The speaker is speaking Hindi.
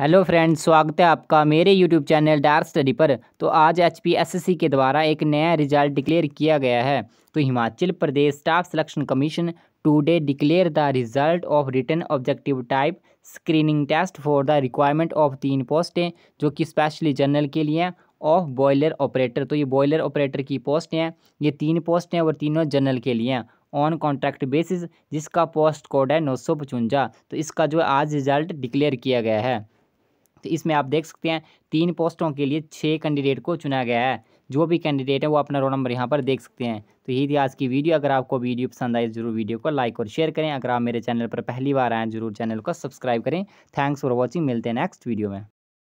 हेलो फ्रेंड्स स्वागत है आपका मेरे यूट्यूब चैनल डार्क स्टडी पर तो आज एचपीएससी के द्वारा एक नया रिजल्ट डिक्लेयर किया गया है तो Himachal Pradesh staff selection commission today declare the result of return objective type screening test for the requirement of तीन पोस्टें जो कि स्पेशली जनरल के लिए ऑफ बॉयलर ऑपरेटर तो ये बॉयलर ऑपरेटर की पोस्ट हैं ये तीन पोस्ट हैं और तीनों जनरल के लिए हैं ऑन कॉन्ट्रैक्ट बेसिस जिसका पोस्ट कोड है नौ तो इसका जो आज रिजल्ट डिक्लेयर किया गया है तो इसमें आप देख सकते हैं तीन पोस्टों के लिए छः कैंडिडेट को चुना गया है जो भी कैंडिडेट है वो अपना रोल नंबर यहाँ पर देख सकते हैं तो यही थी आज की वीडियो अगर आपको वीडियो पसंद आए जरूर वीडियो को लाइक और शेयर करें अगर आप मेरे चैनल पर पहली बार आएँ जरूर चैनल को सब्सक्राइब करें थैंक्स फॉर वॉचिंग मिलते हैं नेक्स्ट वीडियो में